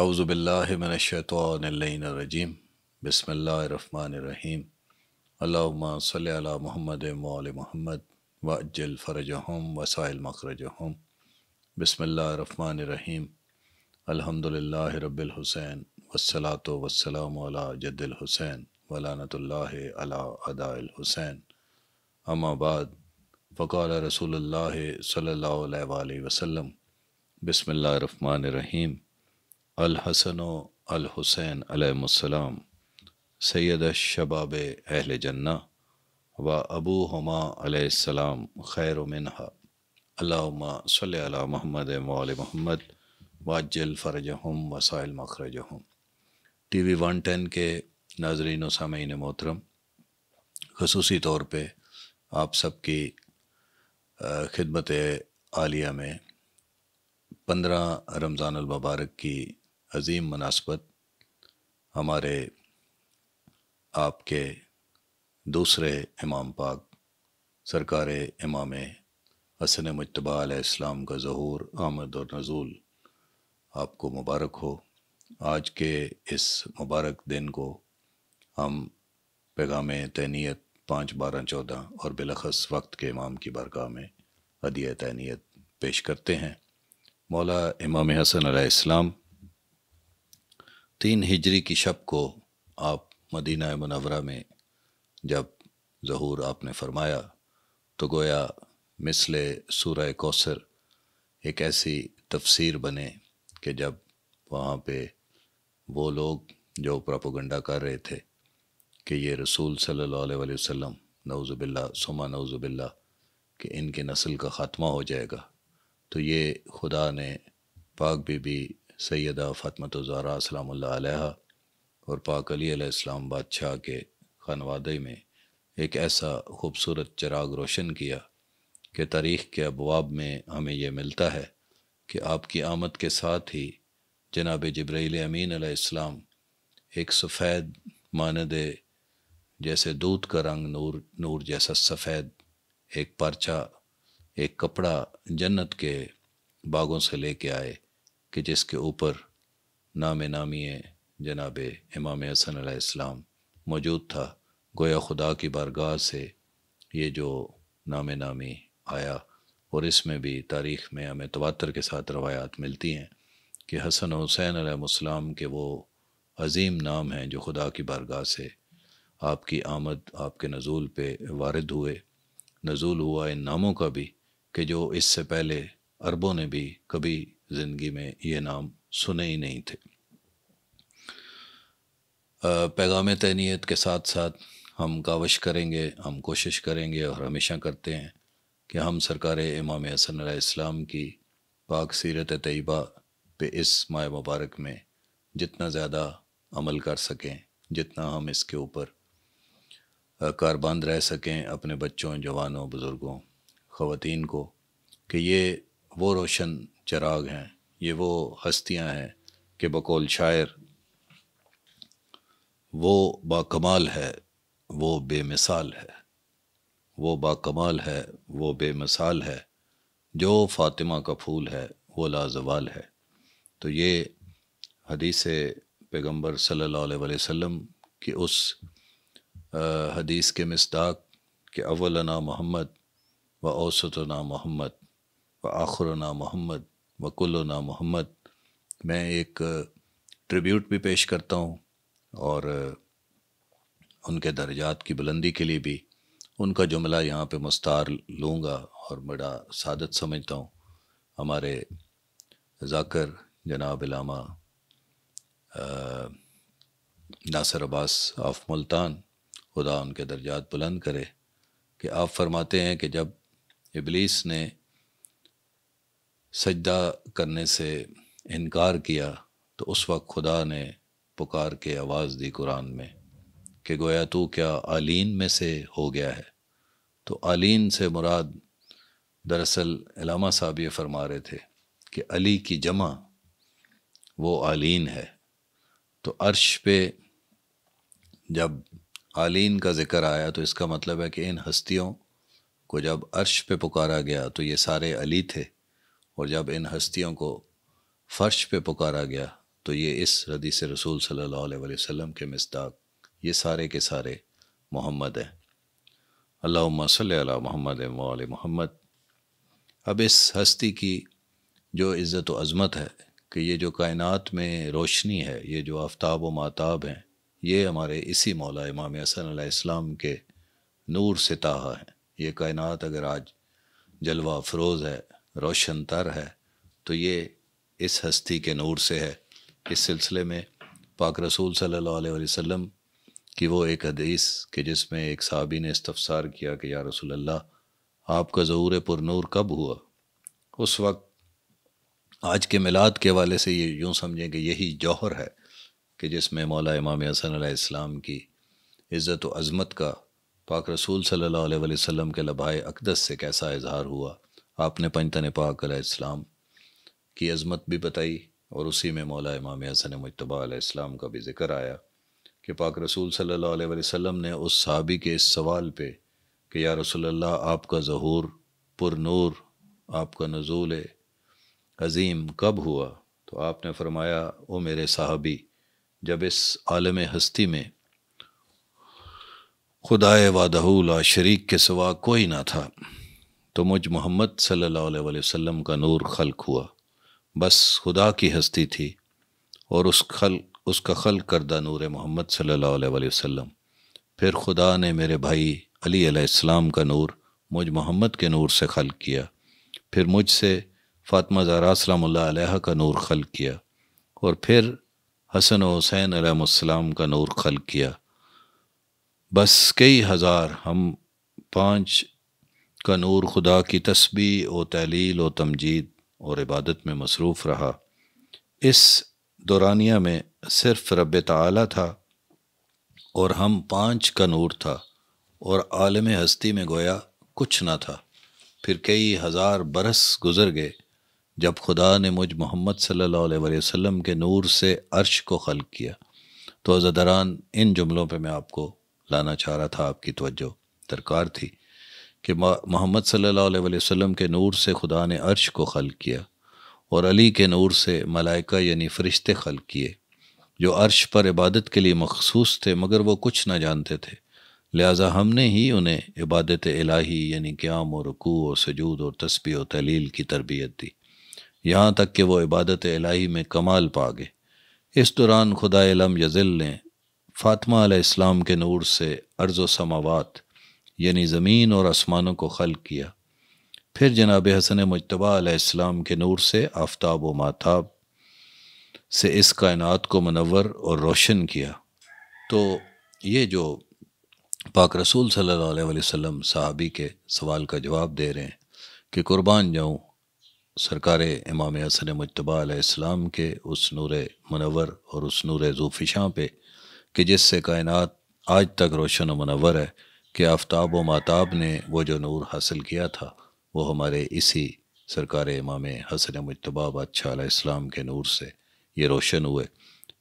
अवज़बिल्लिमिनशतरजीम बसमीम अल्ला महमद मौल महमद वजल फ़रजहम वसाइल मखरजहम बसमीम अलहमदिल्ला रबालहुसैन वसलात वसलाम जदिलहुसैन वलानतल्ला अदाहुसैन अम्माबाद फ़काल रसूल सल्ला वसम बसमीम अल अल हुसैन अलैहिस्सलाम सैद शबाब अहल जन्ना व अबू हमा अलैहिस्सलाम खैर मिनहा अल्लाहुम्मा सल्ली अला मोहम्मद मौल मोहम्मद वाजिल फ़रजहम वसाइल मखरजहम टी वी वन टेन के नाजरीन सामीन मोहतरम खसूसी तौर पर आप सबकी खिदमत आलिया में पंद्रह रमज़ान मुबारक की अज़ीम मुनासबत हमारे आपके दूसरे इमाम पाक सरकार इमाम हसन मुतबा इस्लाम का जहूर आमद और नज़ूल आपको मुबारक हो आज के इस मुबारक दिन को हम पैगाम तैनीत पाँच बारह चौदह और बिलखस वक्त के इमाम की बरगाह में अदिया तैनीत पेश करते हैं मौला इमाम हसन अल्लाम तीन हिजरी की शब को आप मदीना मनवरा में जब जहूर आपने फरमाया तो गोया मिसल सूर कौसर एक ऐसी तफसीर बने कि जब वहाँ पे वो लोग जो प्रापोगंडा कर रहे थे कि ये रसूल सल्लल्लाहु अलैहि वसल्लम नौज़ुबिल्ला सुमा नौज़ुबिल्ला कि इनकी नस्ल का ख़ात्मा हो जाएगा तो ये खुदा ने पाक बीबी सैद फ़ातमत ज़ारा अस्सलाम और पाक अलीसम बादशाह के खानवादे में एक ऐसा खूबसूरत चिराग रोशन किया कि तारीख़ के अबवाब में हमें यह मिलता है कि आपकी आमद के साथ ही जनाब जब्रैल अमीन आसमाम एक सफ़ेद मानद जैसे दूध का रंग नूर नूर जैसा सफ़ेद एक पर्चा एक कपड़ा जन्नत के बागों से लेके आए कि जिसके ऊपर नाम नामी जनाब इमाम हसन इस्लाम मौजूद था गोया खुदा की बारगाह से ये जो नाम नामी आया और इसमें भी तारीख़ में हमें तवातर के साथ रवायात मिलती हैं कि हसन हुसैन अलैहिस्सलाम के वो अजीम नाम हैं जो खुदा की बारगाह से आपकी आमद आपके नज़ूल पे वारद हुए नज़ूल हुआ इन नामों का भी कि जो इससे पहले अरबों ने भी कभी ज़िंदगी में ये नाम सुने ही नहीं थे पैगाम तैनीत के साथ साथ हम कावश करेंगे हम कोशिश करेंगे और हमेशा करते हैं कि हम सरकार इमाम हसन इस्लाम की पाक सीरत तयबा पे इस माह मुबारक में जितना ज़्यादा अमल कर सकें जितना हम इसके ऊपर कारबंद रह सकें अपने बच्चों जवानों बुज़ुर्गों ख़वान को कि ये वो रोशन चराग हैं ये वो हस्तियां हैं कि बकौल शायर वो बाकमाल है वो बेमिसाल है वो बाकमाल है वो बेमिसाल है जो फातिमा का फूल है वो लाजवाल है तो ये हदीस पैगम्बर सल्ला वसल्लम की उस हदीस के मस्ताक के अवलना मोहम्मद व औसतना मोहम्मद आखरना मोहम्मद वकुलना मोहम्मद मैं एक ट्रिब्यूट भी पेश करता हूँ और उनके दर्जात की बुलंदी के लिए भी उनका जुमला यहाँ पे मुस्तार लूँगा और बड़ा सादत समझता हूँ हमारे जाकर जनाब इलामा नासर अब्बास आफ मुल्तान खुदा उनके दर्जात बुलंद करे कि आप फरमाते हैं कि जब इबलीस ने सजदा करने से इनकार किया तो उस वक्त खुदा ने पुकार के आवाज़ दी कुरान में कि गोया तू क्या आलिन में से हो गया है तो आलिन से मुराद दरअसल इलामा साहब ये फरमा रहे थे कि अली की जमा वो आलिन है तो अर्श पे जब आलिन का ज़िक्र आया तो इसका मतलब है कि इन हस्तियों को जब अर्श पे पुकारा गया तो ये सारे अली थे और जब इन हस्तियों को फर्श पे पुकारा गया तो ये इस रदी से रसूल सल्लल्लाहु अलैहि वसल्लम के मस्ताक ये सारे के सारे मोहम्मद हैं अल्लाह सल महमद वाल महमद अब इस हस्ती की जो इज़्ज़त अज़मत है कि ये जो कायनात में रोशनी है ये जो आफ्ताब व माताब हैं ये हमारे इसी मौला इमाम हसन इस्लाम के नूर से ताहा हैं ये कायनात अगर आज जलवा अफरोज़ है रोशन तर है तो ये इस हस्ती के नूर से है इस सिलसिले में पाक रसूल सल्लल्लाहु अलैहि वसल्लम की वो एक हदीस कि जिसमें एक सहाबी ने इस्तफसार किया कि या रसूल अल्लाह आपका ज़हूर पुरनूर कब हुआ उस वक्त आज के मिलाद के वाले से ये यूँ समझें कि यही जौहर है कि जिसमें मौला इमाम हसन इस्लाम की इज़्ज़त अज़मत का पाक रसूल सल्लल्लाहु अलैहि वसल्लम के लबाए अकदस से कैसा इजहार हुआ आपने पंचतन पाक इस्लाम की अज़मत भी बताई और उसी में मौला इमाम हसन मुशतबा इस्लाम का भी ज़िक्र आया कि पाक रसूल सल्ला वसम ने उस सहाबी के इस सवाल पे कि या रसोल्ला आपका जहूर पुरनूर आपका नजूल अज़ीम कब हुआ तो आपने फरमाया ओ मेरे साहबी जब इस आलम हस्ती में खुदाए वादहूला शरीक के सिवा कोई ना था तो मुझ मोहम्मद सल्लल्लाहु अलैहि वसल्लम का नूर खल्क हुआ बस खुदा की हस्ती थी और उस खल उसका खल करदा नूर मोहम्मद सल्लल्लाहु अलैहि वसल्लम फिर खुदा ने मेरे भाई अली अलैहिस्सलाम का नूर मुझ मोहम्मद के नूर से खल किया फिर मुझसे फ़ातिमा ज़ारा सलाम का नूर खल किया और फिर हसन हुसैन अलैहिस्सलाम का नूर खल किया बस कई हज़ार हम पाँच का नूर खुदा की तस्बी व तहलील व तमजीद और इबादत में मसरूफ़ रहा इस दौरानिया में सिर्फ रब ताला था और हम पाँच का नूर था और आलम हस्ती में गोया कुछ न था फिर कई हज़ार बरस गुज़र गए जब खुदा ने मुझ मोहम्मद सल्लल्लाहु अलैहि वसल्लम के नूर से अर्श को खल किया तो अज़दरान इन जुमलों पे मैं आपको लाना चाह रहा था आपकी तवज्जो दरकार थी कि मोहम्मद सल्लल्लाहु अलैहि वसल्लम के नूर से खुदा ने अर्श को खल किया और अली के नूर से मलाइका यानी फ़रिश्ते खल किए जो अर्श पर इबादत के लिए मखसूस थे मगर वो कुछ ना जानते थे लिहाजा हमने ही उन्हें इबादत इलाही यानी क्याम और रकू और सजूद और तस्बी और तलील की तरबियत दी यहाँ तक कि वो इबादत इलाही में कमाल पा गए इस दौरान खुदा लम यजिल ने फ़ातिमा इस्लाम के नूर से अर्ज़ समावात यानी ज़मीन और आसमानों को खल किया फिर जनाब हसन मुशतबा आसमाम के नूर से आफ्ताब व महताब से इस कायनात को मनवर और रोशन किया तो ये जो पाक रसूल सल्लल्लाहु अलैहि वसल्लम साहबी के सवाल का जवाब दे रहे हैं कि कुर्बान जाऊँ सरकार इमाम हसन मुशतबा आसमाम के उस नूर मनवर और उस नूर जूफिशाँ पे कि जिससे कायनात आज तक रोशन मनवर है कि आफ्ताब व महताब ने वो जो नूर हासिल किया था वो हमारे इसी सरकार इमाम हसन मुतबा बादशाह इस्लाम के नूर से ये रोशन हुए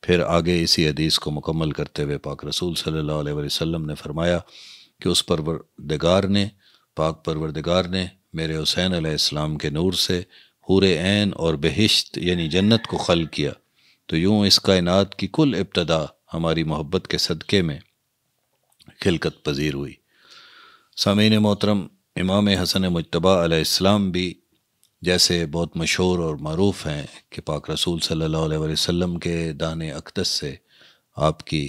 फिर आगे इसी हदीस को मुकम्मल करते हुए पाक रसूल सल्लल्लाहु अलैहि वसल्लम ने फरमाया कि उस परवरदिगार ने पाक परवरदिगार ने मेरे हुसैन आलाम के नूर से हूरे ऐन और बहिश्त यानी जन्नत को खल किया तो यूँ इस कायनात की कुल इब्तदा हमारी मोहब्बत के सदक़े में खिलकत पजीर हुई सामीन मोहतरम इमाम हसन मुशतबा आलाम भी जैसे बहुत मशहूर और मरूफ़ हैं कि पाक रसूल सल्लल्लाहु अलैहि वसल्लम के दान अकदस से आपकी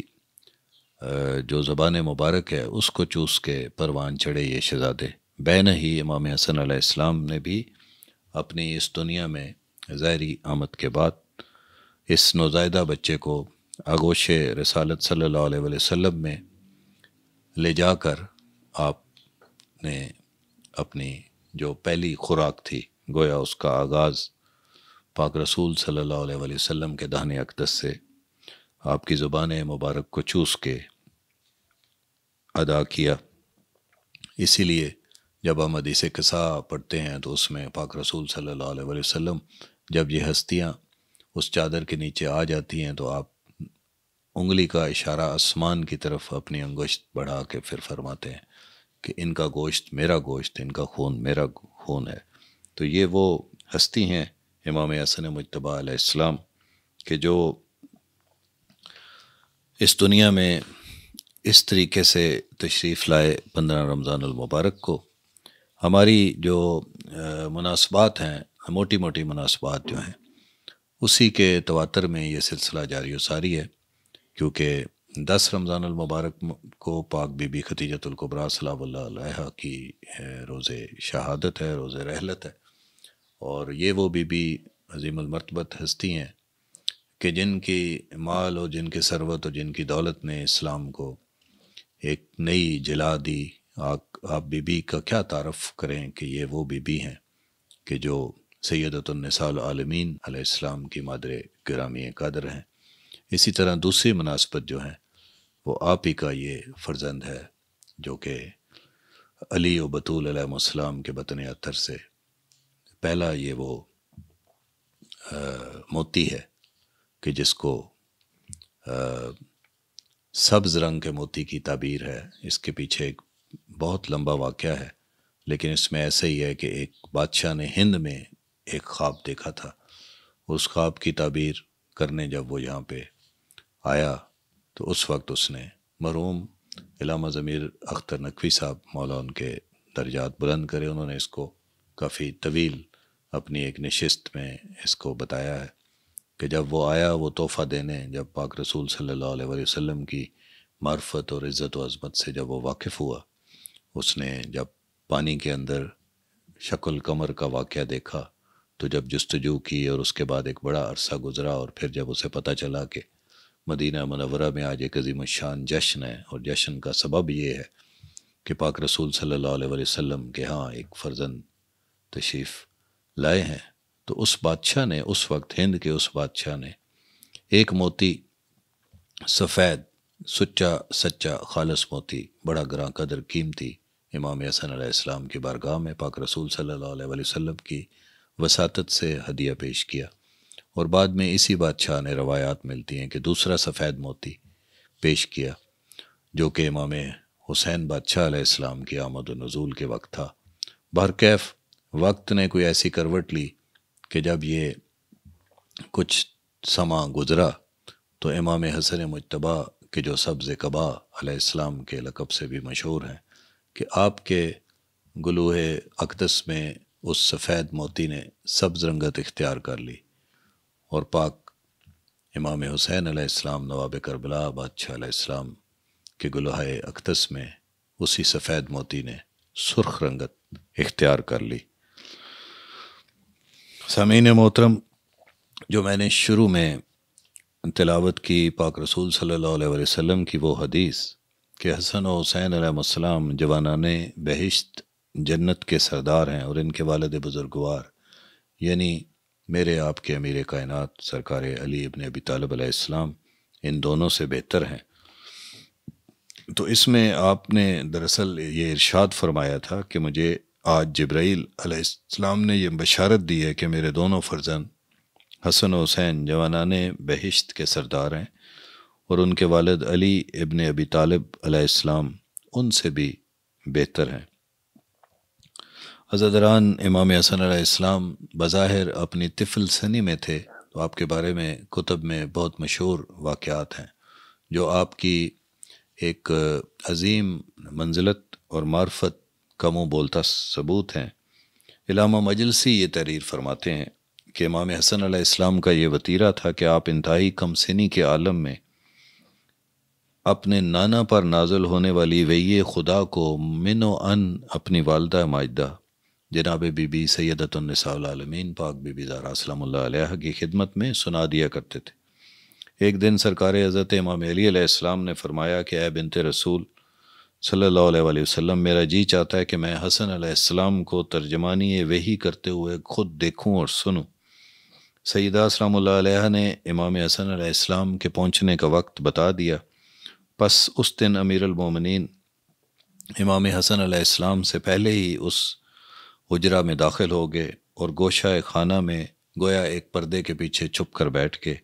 जो ज़बान मुबारक है उसको चूस के परवान चढ़े ये शहज़ादे बैन ही इमाम हसन आसमाम ने भी अपनी इस दुनिया में ज़ाहरी आमद के बाद इस नौजायदा बच्चे को आगोश रसालत सल्ला वसम में ले जाकर आप ने अपनी जो पहली खुराक थी गोया उसका आगाज़ पाक रसूल सल्लल्लाहु अलैहि वसल्लम के दहन अकदस से आपकी ज़ुबान मुबारक को चूस के अदा किया इसीलिए जब हम हदीस कसा पढ़ते हैं तो उसमें पाक रसूल सल्लल्लाहु अलैहि वसल्लम जब ये हस्तियाँ उस चादर के नीचे आ जाती हैं तो आप उंगली का इशारा आसमान की तरफ अपनी अंगुश्त बढ़ा के फिर फरमाते हैं कि इनका गोश्त मेरा गोश्त इनका खून मेरा खून है तो ये वो हस्ती हैं इमाम हसन मुशतबा इस्लाम कि जो इस दुनिया में इस तरीके से तशरीफ़ लाए पंद्रह रमज़ानमबारक को हमारी जो मुनासबात हैं मोटी मोटी मुनासबात जो हैं उसी के तवातर में ये सिलसिला जारी सारी है क्योंकि दस रमज़ान मुबारक को पाक बीबी खतीजतुल्कबरा सलाम की रोज़ शहादत है रोज़ रहलत है और ये वो बीबी अजीमरतबत हस्ती हैं कि जिनकी माल और जिनके सरवत और जिनकी दौलत ने इस्लाम को एक नई जला दी आप आप बीबी का क्या तारफ़ करें कि ये वो बीबी हैं कि जो सैदतुलनसालमीन आलाम की मादर ग्रामी कदर हैं इसी तरह दूसरी मुनासबत जो है वो आप ही का ये फर्जंद है जो कि अली व अलैहिस्सलाम के बतन अतर से पहला ये वो आ, मोती है कि जिसको सब्ज़ रंग के मोती की ताबीर है इसके पीछे एक बहुत लंबा वाक़ है लेकिन इसमें ऐसे ही है कि एक बादशाह ने हिंद में एक ख्वाब देखा था उस ख्वाब की ताबीर करने जब वो यहाँ पे आया तो उस वक्त उसने मरूम इलामा ज़मीर अख्तर नकवी साहब मौला उनके दर्जात बुलंद करे उन्होंने इसको काफ़ी तवील अपनी एक नशस्त में इसको बताया है कि जब वो आया वो तोहफ़ा देने जब पाक रसूल सल्लल्लाहु अलैहि वसल्लम की मार्फत और इज़्ज़त अज़मत से जब वो वाकिफ़ हुआ उसने जब पानी के अंदर शक्ल कमर का वाक़ देखा तो जब जस्तजू की और उसके बाद एक बड़ा अरसा गुज़रा और फिर जब उसे पता चला कि मदीना मनवरा में आज एक अजीम शान जश्न है और जश्न का सबब ये है कि पाक रसूल सल्लल्लाहु अलैहि वसल्लम के यहाँ एक फ़र्जंद तशरीफ़ लाए हैं तो उस बादशाह ने उस वक्त हिंद के उस बादशाह ने एक मोती सफ़ेद सच्चा सच्चा खालस मोती बड़ा ग्रां कदर कीमती इमाम हसन इस्लाम की बारगाह में पाक रसूल सल्लल्लाहु अलैहि वसल्लम की वसात से हदिया पेश किया और बाद में इसी बादशाह ने रवायात मिलती हैं कि दूसरा सफ़ेद मोती पेश किया जो कि इमाम हुसैन बादशाह इस्लाम की आमद नज़ूल के वक्त था बरकैफ़ वक्त ने कोई ऐसी करवट ली कि जब ये कुछ समा गुज़रा तो इमाम हसन मुशतबा के जो सब्ज़ कबा के लकब से भी मशहूर हैं कि आपके गलूह अकदस में उस सफ़ेद मोती ने सब्ज़ रंगत इख्तियार कर ली और पाक इमाम हुसैन आलाम नवाब करबला बादशाह के गुलहाए अक्तस में उसी सफ़ेद मोती ने सुर्ख रंगत इख्तियार कर ली समीन मोहतरम जो मैंने शुरू में तिलावत की पाक रसूल सल्लल्लाहु अलैहि वसल्लम की वो हदीस कि हसन और हुसैन अलैहिस्सलाम जवानान बहिश्त जन्नत के सरदार हैं और इनके वालद बुज़ुर्गवार यानी मेरे आपके अमीर कायनत सरकार अली इबन अबी तालब आलाम इन दोनों से बेहतर हैं तो इसमें आपने दरअसल ये इरशाद फरमाया था कि मुझे आज जब्राईल अलैहिस्सलाम ने यह बशारत दी है कि मेरे दोनों फ़र्जन हसन हुसैन जवानान बहिश्त के सरदार हैं और उनके वालद अली इबन अबी तालब अलैहिस्सलाम उनसे भी बेहतर हैं हजरतरान इमाम हसन इस्लाम बज़ाहिर अपनी तिफल सनी में थे तो आपके बारे में कुतब में बहुत मशहूर वाक़ात हैं जो आपकी एक अजीम मंजिलत और मार्फत कमो बोलता सबूत हैं इलामा मजलसी ये तहरीर फरमाते हैं कि इमाम हसन इस्लाम का ये वतीरा था कि आप इंतहाई कम सनी के आलम में अपने नाना पर नाजल होने वाली वही खुदा को मिनो अन अपनी वालदा माजदा जनाब बीबी सैदतमीन पाक बीबी ज़ारा की खिदमत में सुना दिया करते थे एक दिन सरकार हज़रत इमाम अलीम ने फरमाया कि ए बिनते रसूल सल्ला वसम मेरा जी चाहता है कि मैं हसन आसमाम को तर्जमानी वही करते हुए ख़ुद देखूँ और सुनूँ सईदा सलाम ने इमाम हसन आसमाम के पहुँचने का वक्त बता दिया बस उस दिन अमीरमिन इमाम हसन आसमाम से पहले ही उस उजरा में दाखिल हो गए और गोशा खाना में गोया एक पर्दे के पीछे छुप कर बैठ गए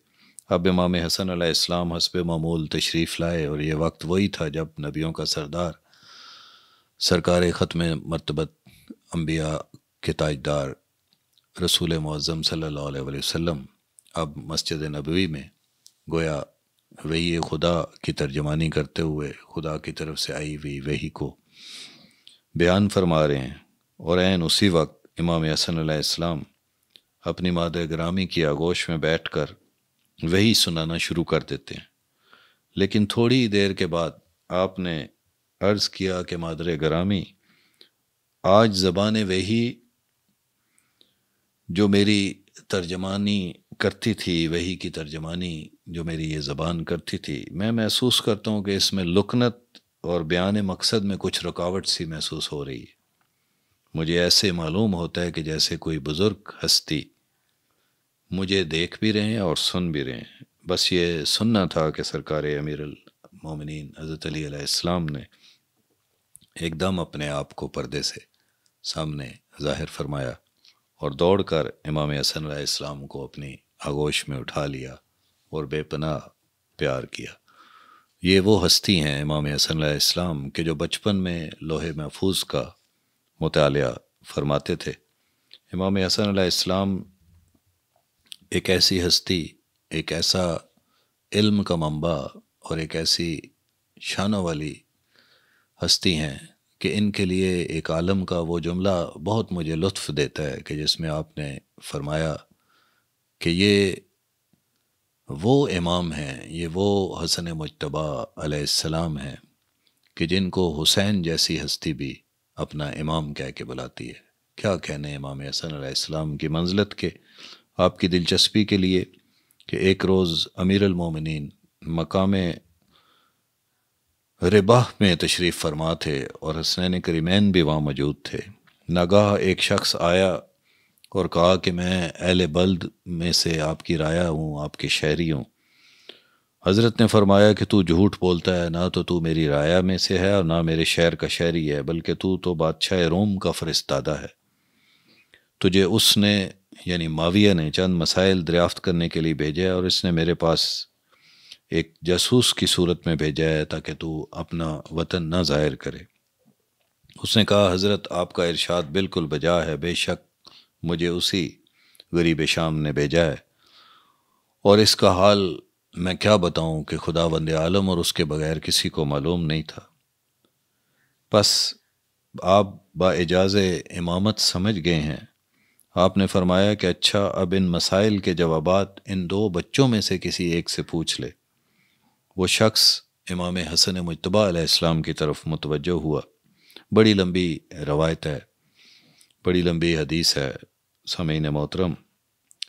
अब इमाम हसन अल्लाम हसब मामूल तशरीफ़ लाए और ये वक्त वही था जब नबियों का सरदार सरकार ख़त्म मरतबत अम्बिया के ताजदार रसूल मज़म सल्ला वसम अब मस्जिद नबवी में गोया वही खुदा की तर्जमानी करते हुए खुदा की तरफ से आई हुई वही को बयान फरमा रहे हैं और एन उसी वक्त इमाम हसन इस्लाम अपनी माद ग्रामी की आगोश में बैठ कर वही सुनाना शुरू कर देते हैं लेकिन थोड़ी ही देर के बाद आपने अर्ज़ किया कि मादर ग्रामी आज ज़बान वही जो मेरी तर्जमानी करती थी वही की तर्जमानी जो मेरी ये ज़बान करती थी मैं महसूस करता हूँ कि इसमें लुकनत और बयान मकसद में कुछ रुकावट सी महसूस हो रही है मुझे ऐसे मालूम होता है कि जैसे कोई बुज़ुर्ग हस्ती मुझे देख भी रहे हैं और सुन भी रहे हैं बस ये सुनना था कि सरकार अमीर मोमिन हज़रत अली ने एकदम अपने आप को पर्दे से सामने जाहिर फरमाया और दौड़कर इमाम हसन इस्लाम को अपनी आगोश में उठा लिया और बेपनाह प्यार किया ये वो हस्ती हैं इमाम हसन इस्लाम के जो बचपन में लोहे महफूज का मुताल फरमाते थे इमाम हसन आलाम एक ऐसी हस्ती एक ऐसा इल्म का मंबा और एक ऐसी शानों वाली हस्ती हैं कि इनके लिए एक आलम का वो जुमला बहुत मुझे लुत्फ़ देता है कि जिसमें आपने फरमाया कि ये वो इमाम हैं ये वो हसन मुशतबा आलाम हैं कि जिनको हुसैन जैसी हस्ती भी अपना इमाम कह के बुलाती है क्या कहने इमाम हसन आसमाम की मंजलत के आपकी दिलचस्पी के लिए कि एक रोज़ अमीर अमीरमिन मकाम रिबाह में तशरीफ़ फरमा थे और हसनैन करीमैन भी वहाँ मौजूद थे नगाह एक शख्स आया और कहा कि मैं अहल बल्द में से आपकी राया हूँ आपके शहरी हूँ हज़रत ने फरमाया कि तू झूठ बोलता है ना तो तू मेरी राया में से है और ना मेरे शहर का शहरी है बल्कि तू तो बादशाह रोम का फरिस्तादा है तुझे उसने यानी माविया ने चंद मसाइल दरियाफ्त करने के लिए भेजा है और इसने मेरे पास एक जासूस की सूरत में भेजा है ताकि तू अपना वतन ना ज़ाहिर करे उसने कहा हज़रत आपका इरशाद बिल्कुल बजा है बेशक मुझे उसी गरीब शाम ने भेजा है और इसका हाल मैं क्या बताऊं कि खुदा बंद आलम और उसके बगैर किसी को मालूम नहीं था बस आप बाजाज इमामत समझ गए हैं आपने फरमाया कि अच्छा अब इन मसाइल के जवाब इन दो बच्चों में से किसी एक से पूछ ले वो शख्स इमाम हसन मुतबा आलाम की तरफ मुतव हुआ बड़ी लंबी रवायत है बड़ी लंबी हदीस है समीन मोहतरम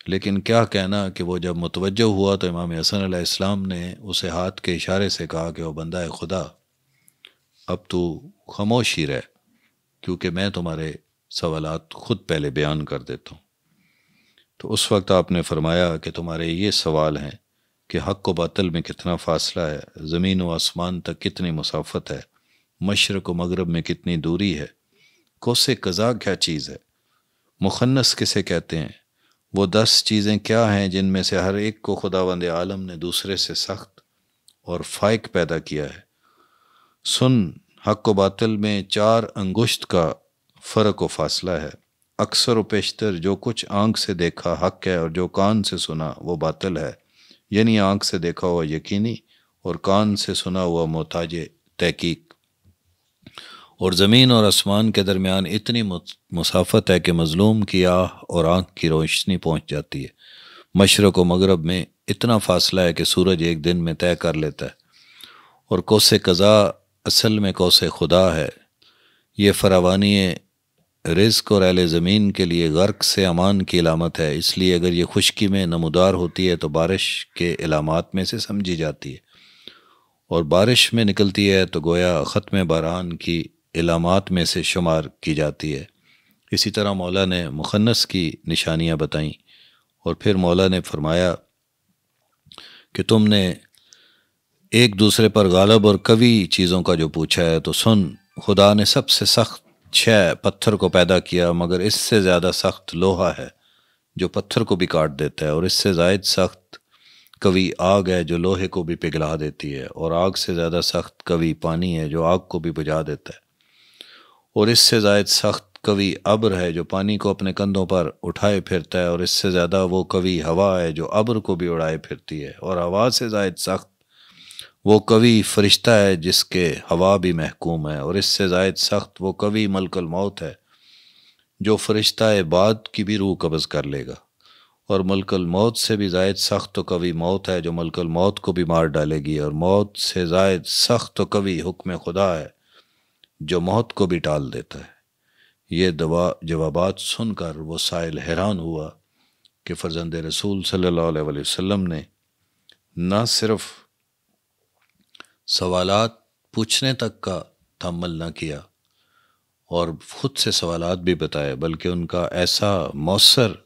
लेकिन क्या कहना कि वो जब मुतवजह हुआ तो इमाम हसन इस्लाम ने उसे हाथ के इशारे से कहा कि वह बंदा है खुदा अब तू खामोश ही रह क्योंकि मैं तुम्हारे सवालत खुद पहले बयान कर देता हूँ तो उस वक्त आपने फरमाया कि तुम्हारे ये सवाल हैं कि हक व बातल में कितना फ़ासला है ज़मीन व आसमान तक कितनी मुसाफत है मशरक़ व मगरब में कितनी दूरी है कोसे कज़ा क्या चीज़ है मुखन्नस किसे कहते हैं वो दस चीज़ें क्या हैं जिनमें से हर एक को खुदा वंद आलम ने दूसरे से सख्त और फ़ाइक पैदा किया है सुन हक व बातिल में चार अंगुश्त का फ़र्क व फासला है अक्सर व पेशतर जो कुछ आँख से देखा हक है और जो कान से सुना वो बातिल है यानी आँख से देखा हुआ यकीनी और कान से सुना हुआ मोहताज तहकीक और ज़मीन और आसमान के दरमियान इतनी मुसाफत है कि मज़लूम की आह और आँख की रोशनी पहुँच जाती है मशरक़ व मगरब में इतना फासला है कि सूरज एक दिन में तय कर लेता है और कोस कज़ा असल में कोस खुदा है ये फरावानी रिस्क और अहल ज़मीन के लिए गर्क से अमान की अलामत है इसलिए अगर ये खुशकी में नमदार होती है तो बारिश के अलामत में से समझी जाती है और बारिश में निकलती है तो गोया ख़त्म बारान की इलामत में से शुमार की जाती है इसी तरह मौला ने मुखनस की निशानियाँ बताईं और फिर मौला ने फरमाया कि तुमने एक दूसरे पर गालब और कवि चीज़ों का जो पूछा है तो सुन खुदा ने सबसे सख्त छः पत्थर को पैदा किया मगर इससे ज़्यादा सख्त लोहा है जो पत्थर को भी काट देता है और इससे जायद सख्त कवि आग है जो लोहे को भी पिघला देती है और आग से ज़्यादा सख्त कवि पानी है जो आग को भी बुझा देता है और इससे जायद सख्त कवि अब्र है जो पानी को अपने कंधों पर उठाए फिरता है और इससे ज़्यादा वो कवि हवा है जो अब्र को भी उड़ाए फिरती है और हवा से जायद सख्त वो कवि फरिश्ता है जिसके हवा भी महकूम है और इससे जायद सख्त वो कवि मलकल मौत है जो फरिश्ता बाद की भी रूह कब्ज़ कर लेगा और मलकल मौत से भी जायद सख्त तो कवि मौत है जो मलकल मौत को भी मार डालेगी और मौत से जायद सख्त तो कवि हुक्म खुदा है जो मौत को भी टाल देता है ये दवा जवाब सुनकर वो साइल हैरान हुआ कि फ़र्जंद रसूल सल्लल्लाहु अलैहि वसल्लम ने ना सिर्फ सवाल पूछने तक का तमल न किया और ख़ुद से सवाल भी बताए बल्कि उनका ऐसा मौसर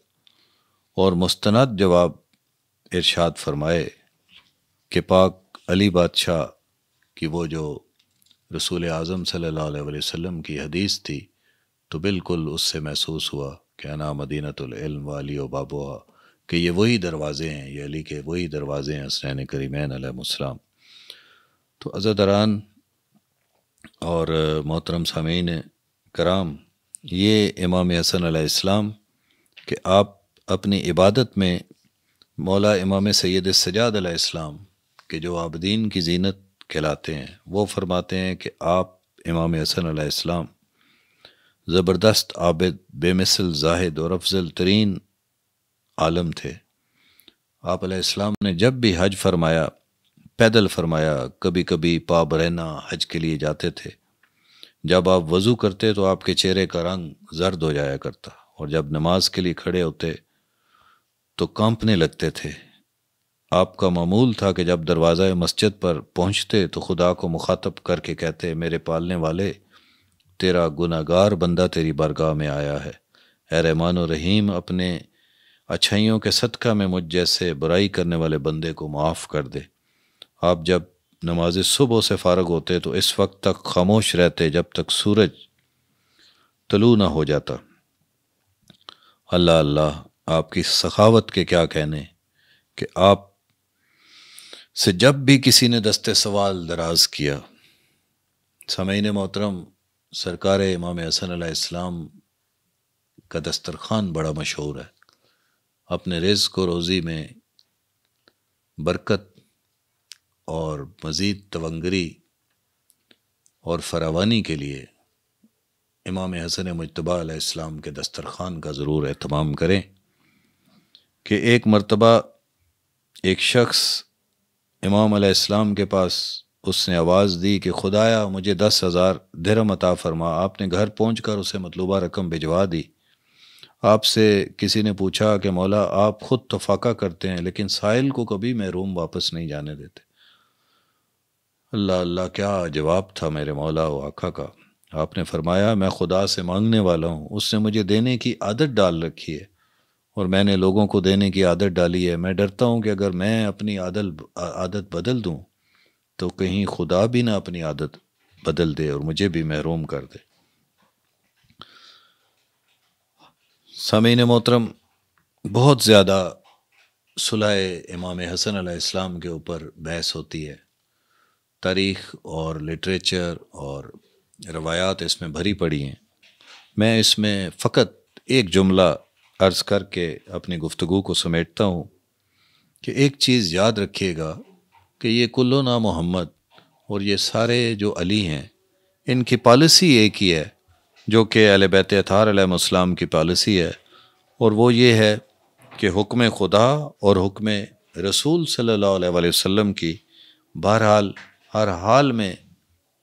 और मुस्ंद जवाब इरशाद फरमाए कि पाक अली बादशाह की वो जो रसूल आज़म सल्लाम की हदीस थी तो बिल्कुल उससे महसूस हुआ कि नाम मदीनतम वाली व बाबुआ कि ये वही दरवाज़े हैं ये अली के वही दरवाज़े हैं हसनैन करीमैन अलैहिस्सलाम तो अज़दरान और मोहतरम सामीन कराम ये इमाम हसन आलाम कि आप अपनी इबादत में मौला इमाम सैद सजाद अलैहिस्सलाम के जो आबदीन की जीनत कहलाते हैं वो फरमाते हैं कि आप इमाम हसन आसमाम ज़बरदस्त आबद बेमिसल जाहिद और अफजल तरीन आलम थे आप आसमाम ने जब भी हज फरमाया पैदल फरमाया कभी कभी रहना हज के लिए जाते थे जब आप वज़ू करते तो आपके चेहरे का रंग जर्द हो जाया करता और जब नमाज के लिए खड़े होते तो कांपने लगते थे आपका मामूल था कि जब दरवाज़ा मस्जिद पर पहुँचते तो खुदा को मुखातब करके कहते मेरे पालने वाले तेरा गुनागार बंदा तेरी बरगाह में आया है ए रहमान रहीम अपने अच्छाइयों के सदका में मुझ जैसे बुराई करने वाले बंदे को माफ़ कर दे आप जब नमाज सुबह से फारग होते तो इस वक्त तक खामोश रहते जब तक सूरज तलू ना हो जाता अल्लाह अल्लाह आपकी सखावत के क्या कहने कि आप से जब भी किसी ने दस्ते सवाल दराज किया समयन मोहतरम सरकार इमाम हसन इस्लाम का दस्तरखान बड़ा मशहूर है अपने रिज को रोज़ी में बरकत और मज़ीद तवंगरी और फरावानी के लिए इमाम हसन मुतबा आलाम के दस्तरखान का ज़रूर अहतमाम करें कि एक मर्तबा एक शख्स इमाम अलैहिस्सलाम के पास उसने आवाज़ दी कि खुदाया मुझे दस हज़ार धर्म अता फरमा आपने घर पहुँच कर उसे मतलूबा रकम भिजवा दी आपसे किसी ने पूछा कि मौला आप ख़ुद तो फाका करते हैं लेकिन साहिल को कभी मैं रूम वापस नहीं जाने देते अल्लाह अल्लाह क्या जवाब था मेरे मौला व आका का आपने फरमाया मैं खुदा से मांगने वाला हूँ उसने मुझे देने की आदत डाल रखी है और मैंने लोगों को देने की आदत डाली है मैं डरता हूँ कि अगर मैं अपनी आदत आदत बदल दूँ तो कहीं खुदा भी ना अपनी आदत बदल दे और मुझे भी महरूम कर दे सामीन मोहतरम बहुत ज़्यादा सुलह इमाम हसन इस्लाम के ऊपर बहस होती है तारीख और लिटरेचर और रवायात इसमें भरी पड़ी हैं मैं इसमें फ़कत एक जुमला अर्ज़ करके अपनी गुफ्तु को समेटता हूँ कि एक चीज़ याद रखिएगा कि ये कुल्लो ना मोहम्मद और ये सारे जो अली हैं इनकी पॉलिसी एक ही है जो कि अल बैत अथारम की पॉलिसी है और वो ये है कि हुक्म खुदा और हुक्म रसूल सल्लल्लाहु अलैहि वसल्लम की बहरहाल हर हाल में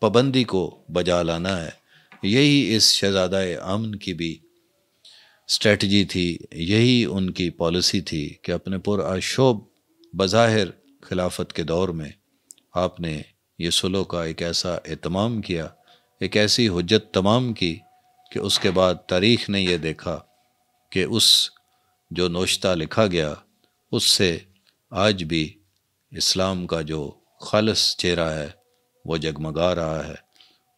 पाबंदी को बजा लाना है यही इस शहजादा अमन की भी स्ट्रेटजी थी यही उनकी पॉलिसी थी कि अपने पुराशोब बज़ाहिर खिलाफत के दौर में आपने ये सुलो का एक ऐसा अहतमाम किया एक ऐसी हजत तमाम की कि उसके बाद तारीख़ ने यह देखा कि उस जो नोश्ता लिखा गया उससे आज भी इस्लाम का जो खालस चेहरा है वो जगमगा रहा है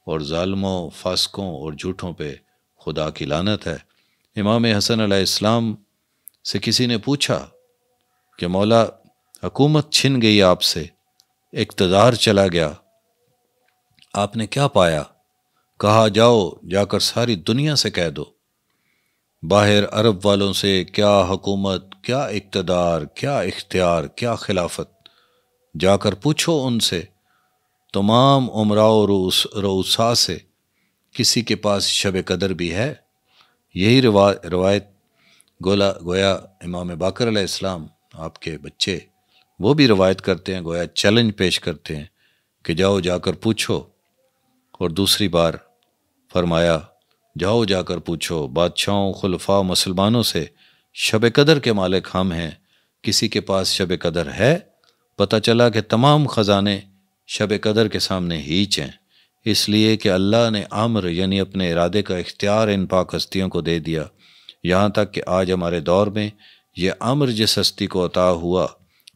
और ालमों फासकों और झूठों पे खुदा की लानत है इमाम हसन इस्लाम से किसी ने पूछा कि मौला हकूमत छिन गई आपसे इकतदार चला गया आपने क्या पाया कहा जाओ जाकर सारी दुनिया से कह दो बाहर अरब वालों से क्या हकूमत क्या इकतदार क्या इख्तियार क्या खिलाफत जाकर पूछो उनसे तमाम उमराओ रूस से किसी के पास शब कदर भी है यही रवा रवायत गोला गोया इमाम बाकर इस्लाम आपके बच्चे वो भी रवायत करते हैं गोया चैलेंज पेश करते हैं कि जाओ जाकर पूछो और दूसरी बार फरमाया जाओ जाकर पूछो बादशाहों खुलफा मुसलमानों से शब कदर के मालिक हम हैं किसी के पास शब कदर है पता चला कि तमाम ख़जाने शब कदर के सामने हीच हैं इसलिए कि अल्लाह ने अम्र यानी अपने इरादे का इख्तियार इन पाक हस्तियों को दे दिया यहाँ तक कि आज हमारे दौर में यह अम्र जिस हस्ती को अता हुआ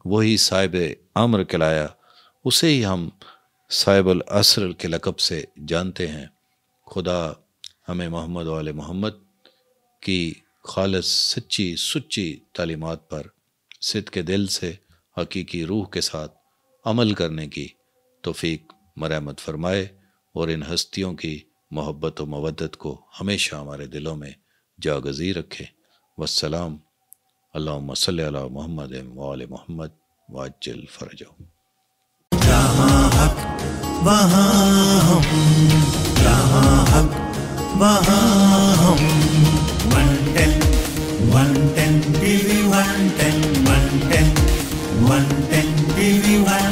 वही साहिब अम्र कहलाया उसे ही हम साहिब असर के लकब से जानते हैं खुदा हमें मोहम्मद वाल मोहम्मद की खालस सच्ची सुच्ची तालीमत पर सिद के दिल से हकीकी रूह के साथ अमल करने की तोफ़ी मरमत फरमाए और इन हस्तियों की मोहब्बत और मवदत को हमेशा हमारे दिलों में जागजी रखे वसलाम अल्लासल मसल मोहम्मद वाल मोहम्मद वाजिल फरज One ten, TV, one ten, one ten, one ten, TV, one.